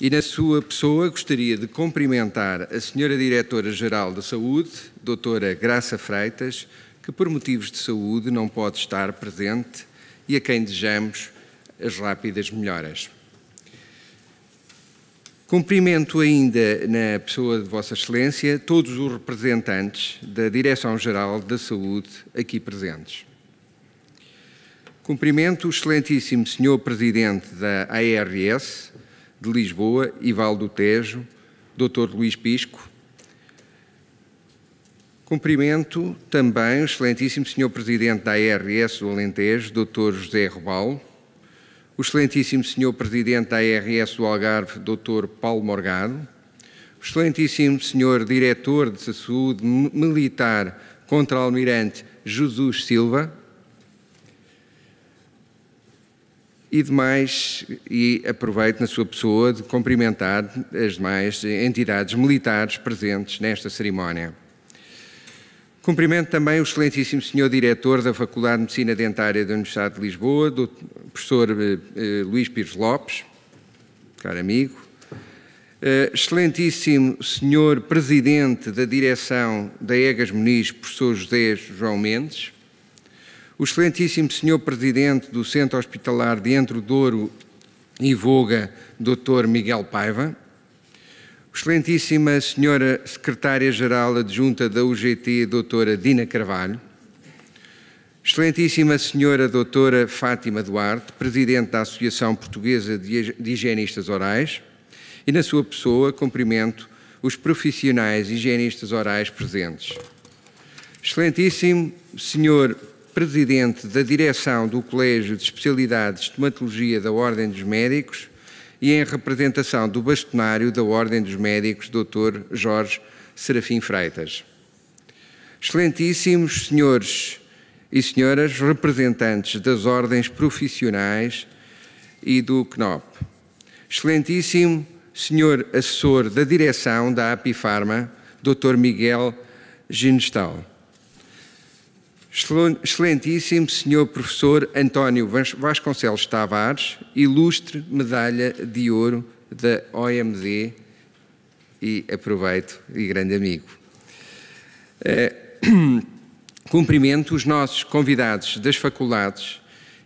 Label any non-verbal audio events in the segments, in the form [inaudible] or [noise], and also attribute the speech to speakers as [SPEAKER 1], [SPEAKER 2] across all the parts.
[SPEAKER 1] E na sua pessoa gostaria de cumprimentar a Senhora Diretora-Geral da Saúde, Doutora Graça Freitas, que por motivos de saúde não pode estar presente e a quem desejamos as rápidas melhoras. Cumprimento ainda na pessoa de Vossa Excelência todos os representantes da Direção-Geral da Saúde aqui presentes. Cumprimento o excelentíssimo Senhor Presidente da ARS, de Lisboa e Vale do Tejo, Dr. Luís Pisco. Cumprimento também o excelentíssimo Sr. Presidente da ARS do Alentejo, Dr. José Rubal, o excelentíssimo Sr. Presidente da ARS do Algarve, Dr. Paulo Morgado, o excelentíssimo Sr. Diretor de Saúde Militar Contra-Almirante Jesus Silva, e demais, e aproveito na sua pessoa de cumprimentar as demais entidades militares presentes nesta cerimónia. Cumprimento também o excelentíssimo senhor diretor da Faculdade de Medicina Dentária da Universidade de Lisboa, do professor eh, eh, Luís Pires Lopes, caro amigo. Eh, excelentíssimo senhor presidente da direção da EGAS Muniz, professor José João Mendes. O excelentíssimo senhor presidente do Centro Hospitalar de Entre Douro e Voga, Dr. Miguel Paiva, excelentíssima senhora secretária-geral adjunta da UGT, Dra. Dina Carvalho, Excelentíssima Senhora Doutora Fátima Duarte, Presidente da Associação Portuguesa de Higienistas Orais, e na sua pessoa cumprimento os profissionais higienistas orais presentes. Excelentíssimo Senhor presidente da direção do Colégio de Especialidades de Hematologia da Ordem dos Médicos e em representação do bastonário da Ordem dos Médicos, Dr. Jorge Serafim Freitas. Excelentíssimos senhores e senhoras representantes das ordens profissionais e do CNOP. Excelentíssimo senhor assessor da direção da API Pharma, Dr. Miguel Ginestal. Excelentíssimo Senhor Professor António Vasconcelos Tavares, ilustre medalha de ouro da OMD e aproveito e grande amigo. Eh, [clears throat] cumprimento os nossos convidados das faculdades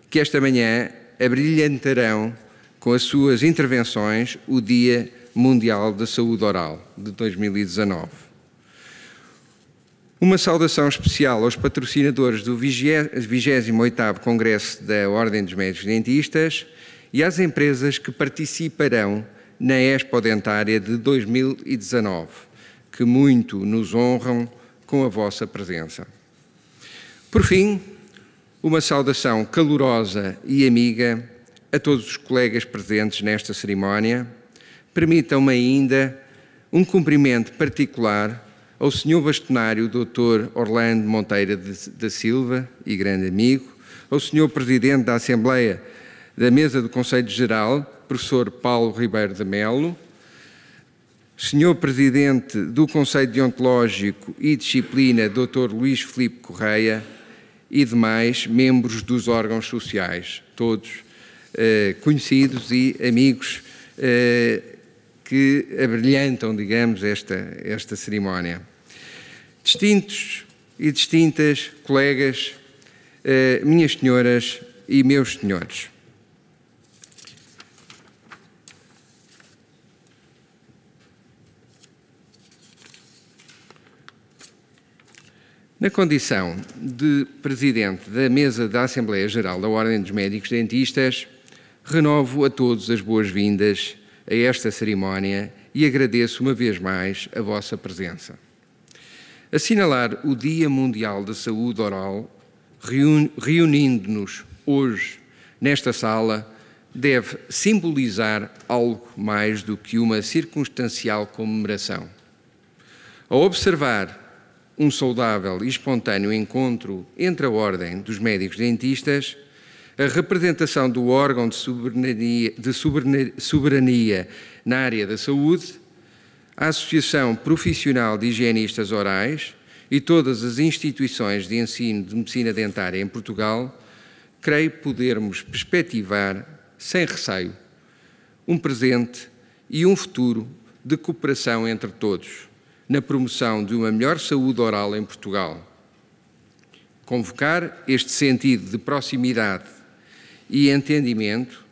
[SPEAKER 1] que esta manhã abrilhantarão com as suas intervenções o Dia Mundial da Saúde Oral de 2019. Uma saudação especial aos patrocinadores do 28º Congresso da Ordem dos Médicos Dentistas e às empresas que participarão na Expo Dentária de 2019, que muito nos honram com a vossa presença. Por fim, uma saudação calorosa e amiga a todos os colegas presentes nesta cerimónia. Permitam-me ainda um cumprimento particular ao Sr. Bastonário Dr. Orlando Monteira da Silva e grande amigo, ao Sr. Presidente da Assembleia da Mesa do Conselho Geral, professor Paulo Ribeiro de Melo, Sr. Presidente do Conselho Deontológico e Disciplina, Dr. Luís Filipe Correia e demais membros dos órgãos sociais, todos eh, conhecidos e amigos eh, que abrilhantam, digamos, esta, esta cerimónia. Distintos e distintas colegas, eh, minhas senhoras e meus senhores. Na condição de presidente da mesa da Assembleia Geral da Ordem dos Médicos Dentistas, renovo a todos as boas-vindas a esta cerimónia e agradeço uma vez mais a vossa presença. Assinalar o Dia Mundial da Saúde Oral, reunindo-nos hoje nesta sala, deve simbolizar algo mais do que uma circunstancial comemoração. Ao observar um saudável e espontâneo encontro entre a Ordem dos Médicos Dentistas a representação do órgão de soberania, de soberania na área da saúde, a Associação Profissional de Higienistas Orais e todas as instituições de ensino de medicina dentária em Portugal, creio podermos perspectivar, sem receio, um presente e um futuro de cooperação entre todos na promoção de uma melhor saúde oral em Portugal. Convocar este sentido de proximidade e entendimento,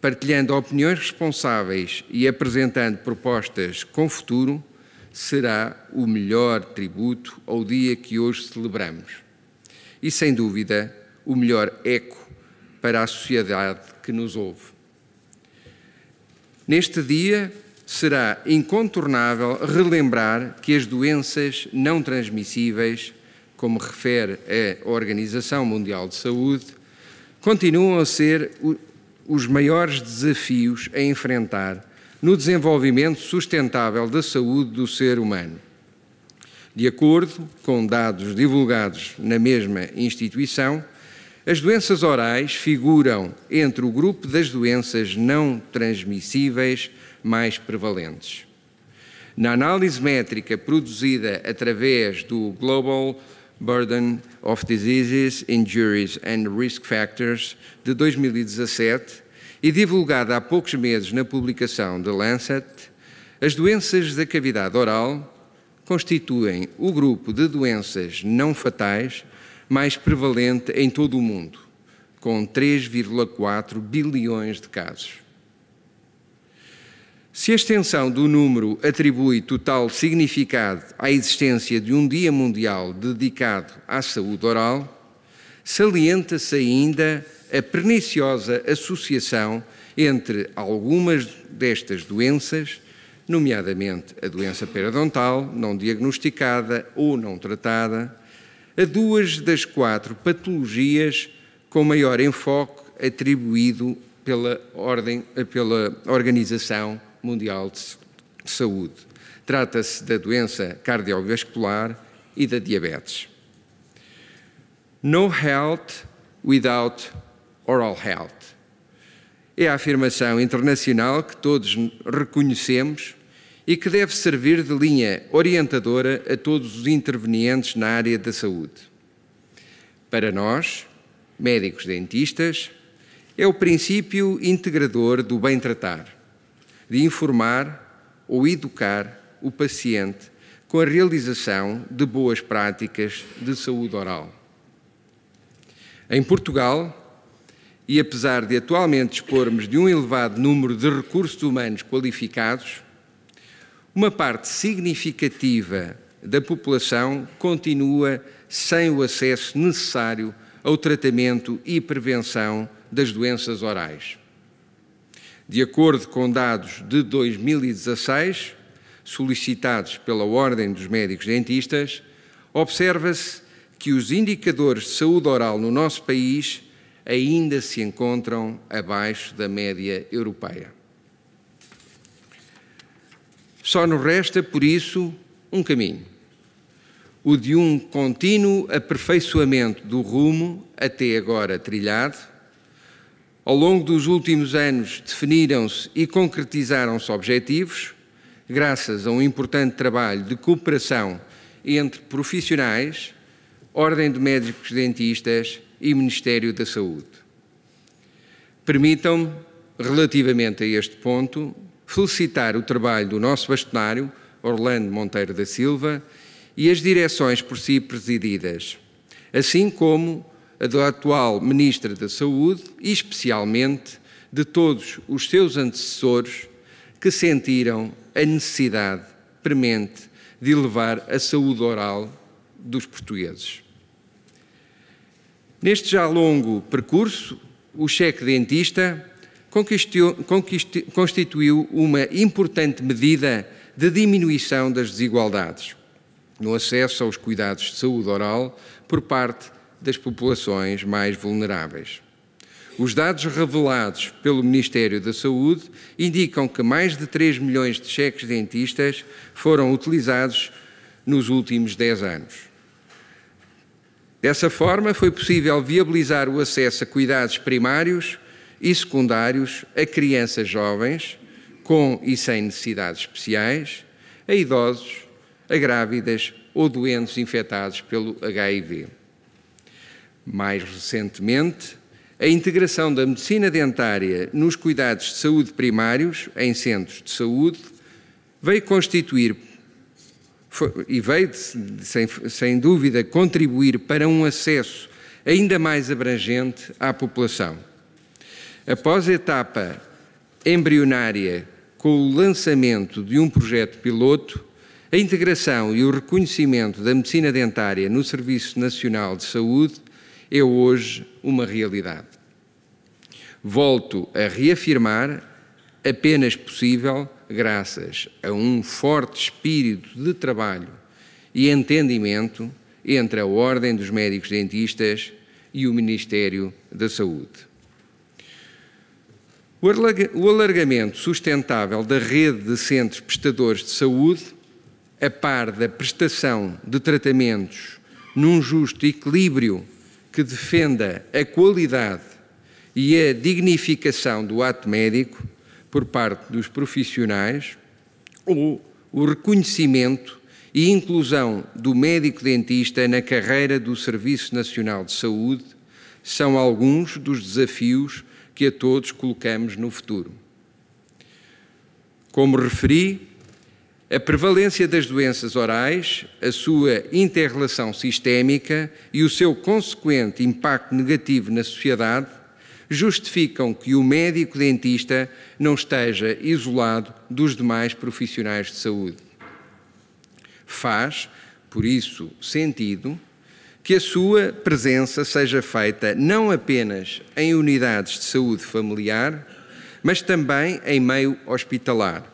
[SPEAKER 1] partilhando opiniões responsáveis e apresentando propostas com futuro, será o melhor tributo ao dia que hoje celebramos. E, sem dúvida, o melhor eco para a sociedade que nos ouve. Neste dia, será incontornável relembrar que as doenças não transmissíveis, como refere a Organização Mundial de Saúde, continuam a ser os maiores desafios a enfrentar no desenvolvimento sustentável da saúde do ser humano. De acordo com dados divulgados na mesma instituição, as doenças orais figuram entre o grupo das doenças não transmissíveis mais prevalentes. Na análise métrica produzida através do Global Burden of Diseases, Injuries and Risk Factors, de 2017, e divulgada há poucos meses na publicação The Lancet, as doenças da cavidade oral constituem o grupo de doenças não fatais mais prevalente em todo o mundo, com 3,4 bilhões de casos. Se a extensão do número atribui total significado à existência de um Dia Mundial dedicado à saúde oral, salienta-se ainda a perniciosa associação entre algumas destas doenças, nomeadamente a doença periodontal, não diagnosticada ou não tratada, a duas das quatro patologias com maior enfoque atribuído pela, ordem, pela Organização Mundial de Saúde. Trata-se da doença cardiovascular e da diabetes. No health without oral health. É a afirmação internacional que todos reconhecemos e que deve servir de linha orientadora a todos os intervenientes na área da saúde. Para nós, médicos dentistas, é o princípio integrador do bem tratar de informar ou educar o paciente com a realização de boas práticas de saúde oral. Em Portugal, e apesar de atualmente dispormos de um elevado número de recursos humanos qualificados, uma parte significativa da população continua sem o acesso necessário ao tratamento e prevenção das doenças orais. De acordo com dados de 2016, solicitados pela Ordem dos Médicos Dentistas, observa-se que os indicadores de saúde oral no nosso país ainda se encontram abaixo da média europeia. Só nos resta, por isso, um caminho: o de um contínuo aperfeiçoamento do rumo até agora trilhado ao longo dos últimos anos definiram-se e concretizaram-se objetivos, graças a um importante trabalho de cooperação entre profissionais, Ordem de Médicos Dentistas e Ministério da Saúde. Permitam-me, relativamente a este ponto, felicitar o trabalho do nosso bastonário, Orlando Monteiro da Silva, e as direções por si presididas, assim como a do atual Ministra da Saúde e, especialmente, de todos os seus antecessores que sentiram a necessidade premente de elevar a saúde oral dos portugueses. Neste já longo percurso, o cheque dentista constituiu uma importante medida de diminuição das desigualdades no acesso aos cuidados de saúde oral por parte das populações mais vulneráveis. Os dados revelados pelo Ministério da Saúde indicam que mais de 3 milhões de cheques dentistas foram utilizados nos últimos 10 anos. Dessa forma, foi possível viabilizar o acesso a cuidados primários e secundários a crianças jovens com e sem necessidades especiais, a idosos, a grávidas ou doentes infectados pelo HIV. Mais recentemente, a integração da medicina dentária nos cuidados de saúde primários em centros de saúde veio constituir foi, e veio, sem, sem dúvida, contribuir para um acesso ainda mais abrangente à população. Após a etapa embrionária com o lançamento de um projeto piloto, a integração e o reconhecimento da medicina dentária no Serviço Nacional de Saúde é hoje uma realidade. Volto a reafirmar apenas possível graças a um forte espírito de trabalho e entendimento entre a Ordem dos Médicos Dentistas e o Ministério da Saúde. O alargamento sustentável da rede de centros prestadores de saúde, a par da prestação de tratamentos num justo equilíbrio que defenda a qualidade e a dignificação do ato médico por parte dos profissionais ou o reconhecimento e inclusão do médico-dentista na carreira do Serviço Nacional de Saúde são alguns dos desafios que a todos colocamos no futuro. Como referi, a prevalência das doenças orais, a sua interrelação sistémica e o seu consequente impacto negativo na sociedade justificam que o médico dentista não esteja isolado dos demais profissionais de saúde. Faz, por isso, sentido que a sua presença seja feita não apenas em unidades de saúde familiar, mas também em meio hospitalar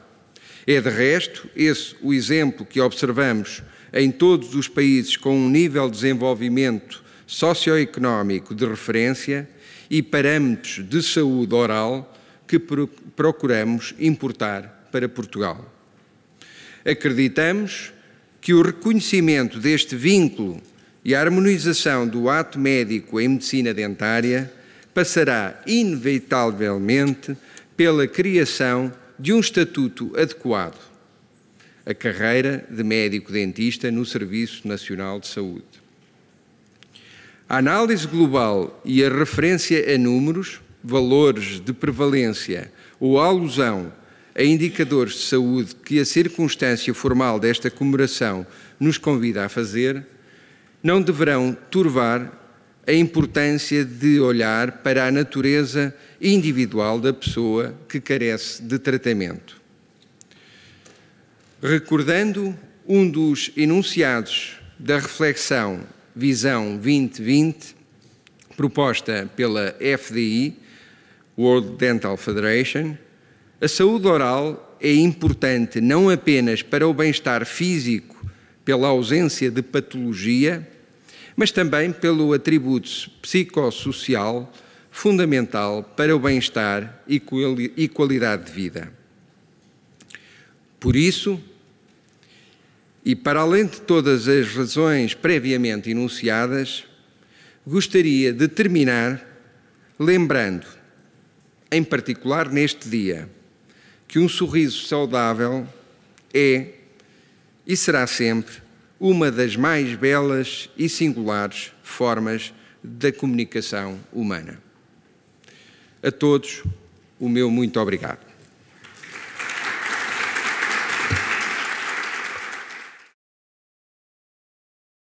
[SPEAKER 1] é de resto esse o exemplo que observamos em todos os países com um nível de desenvolvimento socioeconómico de referência e parâmetros de saúde oral que procuramos importar para Portugal. Acreditamos que o reconhecimento deste vínculo e a harmonização do ato médico em medicina dentária passará inevitavelmente pela criação de um estatuto adequado a carreira de médico-dentista no Serviço Nacional de Saúde. A análise global e a referência a números, valores de prevalência ou alusão a indicadores de saúde que a circunstância formal desta comemoração nos convida a fazer, não deverão turvar a importância de olhar para a natureza individual da pessoa que carece de tratamento. Recordando um dos enunciados da reflexão Visão 2020, proposta pela FDI, World Dental Federation, a saúde oral é importante não apenas para o bem-estar físico pela ausência de patologia, mas também pelo atributo psicossocial fundamental para o bem-estar e qualidade de vida. Por isso, e para além de todas as razões previamente enunciadas, gostaria de terminar lembrando, em particular neste dia, que um sorriso saudável é e será sempre uma das mais belas e singulares formas da comunicação humana. A todos, o meu muito obrigado.